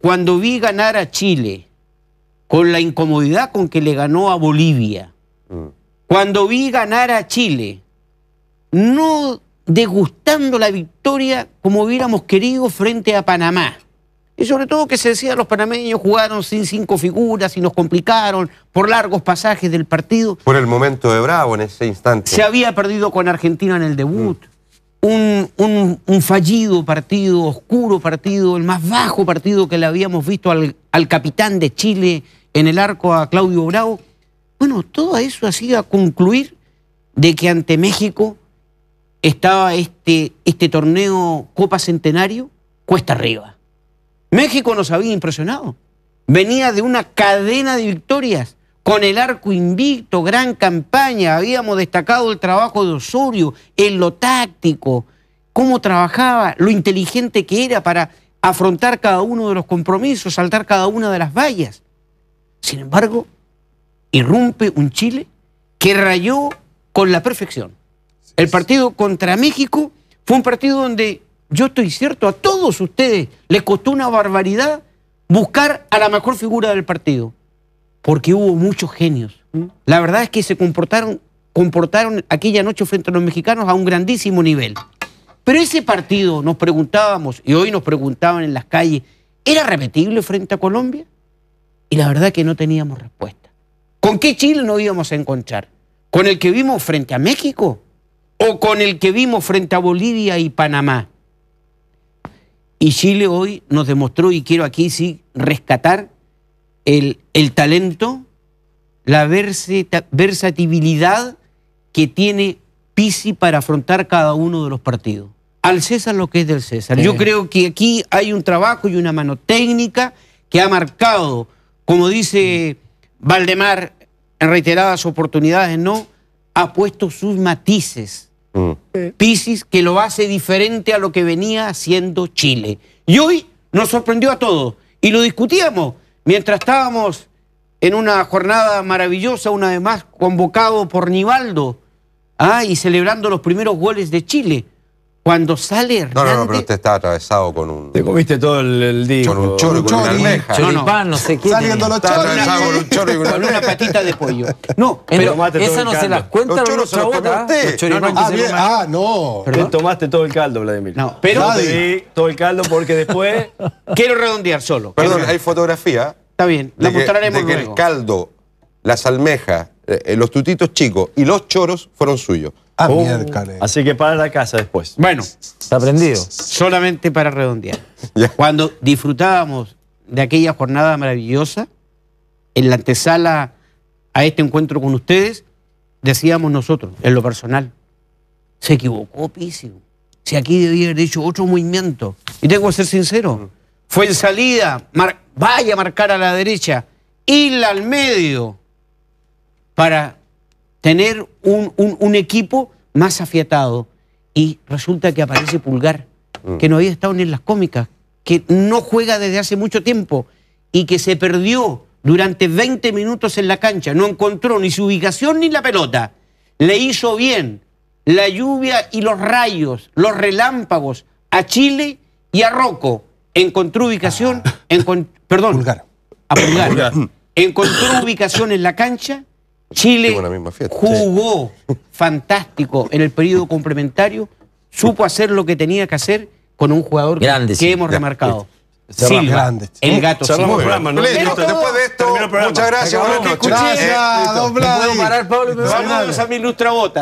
cuando vi ganar a Chile, con la incomodidad con que le ganó a Bolivia, mm. cuando vi ganar a Chile, no degustando la victoria como hubiéramos querido frente a Panamá. Y sobre todo que se decía, los panameños jugaron sin cinco figuras y nos complicaron por largos pasajes del partido. Por el momento de Bravo en ese instante. Se había perdido con Argentina en el debut. Mm un, fallido partido, oscuro partido, el más bajo partido que le habíamos visto al, capitán de Chile en el arco a Claudio Bravo. Bueno, todo eso hacía concluir de que ante México estaba este, este torneo Copa Centenario cuesta arriba. México nos había impresionado. Venía de una cadena de victorias con el arco invicto, gran campaña, habíamos destacado el trabajo de Osorio en lo táctico, cómo trabajaba, lo inteligente que era para afrontar cada uno de los compromisos, saltar cada una de las vallas. Sin embargo, irrumpe un Chile que rayó con la perfección. El partido contra México fue un partido donde yo estoy cierto, a todos ustedes les costó una barbaridad buscar a la mejor figura del partido porque hubo muchos genios. ¿Mm? La verdad es que se comportaron, comportaron aquella noche frente a los mexicanos a un grandísimo nivel. Pero ese partido, nos preguntábamos, y hoy nos preguntaban en las calles, ¿era repetible frente a Colombia? Y la verdad es que no teníamos respuesta. ¿Con qué Chile nos íbamos a encontrar? ¿Con el que vimos frente a México? ¿O con el que vimos frente a Bolivia y Panamá? Y Chile hoy nos demostró, y quiero aquí sí rescatar el, talento, la versatilidad que tiene Pisi para afrontar cada uno de los partidos. Al César lo que es del César. Yo eh. creo que aquí hay un trabajo y una mano técnica que ha marcado, como dice Valdemar en reiteradas oportunidades, ¿no? Ha puesto sus matices. Mm. que lo hace diferente a lo que venía haciendo Chile. Y hoy nos sorprendió a todos. Y lo discutíamos. Mientras estábamos en una jornada maravillosa, una vez más, convocado por Nivaldo, ah, y celebrando los primeros goles de Chile. Cuando sale Hernández... No, no, no, pero usted está atravesado con un... Te comiste todo el, día. Con un choro, chori, con no, no. sé qué. Saliendo los choros. atravesado con un una Con una patita de pollo. No, pero, esa no se la cuenta a ah, ah, no. pero tomaste todo el caldo, Vladimir. No, pero... Sí, Todo el caldo porque después... Quiero redondear solo. Perdón, hay fotografía. Está bien, la mostraremos luego. que el caldo, las almejas eh, los tutitos chicos y los choros fueron suyos. Ah, oh. Así que para la casa después. Bueno. Está aprendido. Solamente para redondear. Cuando disfrutábamos de aquella jornada maravillosa, en la antesala a este encuentro con ustedes, decíamos nosotros, en lo personal, se equivocó písimo. Si aquí debía haber hecho otro movimiento. Y tengo que ser sincero. Fue en salida, vaya a marcar a la derecha, y al medio para tener un, equipo más afiatado. Y resulta que aparece Pulgar, mm. que no había estado ni en las cómicas, que no juega desde hace mucho tiempo y que se perdió durante 20 minutos en la cancha, no encontró ni su ubicación ni la pelota. Le hizo bien la lluvia y los rayos, los relámpagos a Chile y a Rocco. Encontró ubicación, ah. perdón, Pulgar. a Pulgar. Encontró ubicación en la cancha Chile jugó fantástico en el periodo complementario, supo hacer lo que tenía que hacer con un jugador que hemos remarcado. Este. Silva, este. el gato Silva. ¿no? después de esto, muchas gracias. por Gracias, don Vlad Vamos a mi ilustra bota.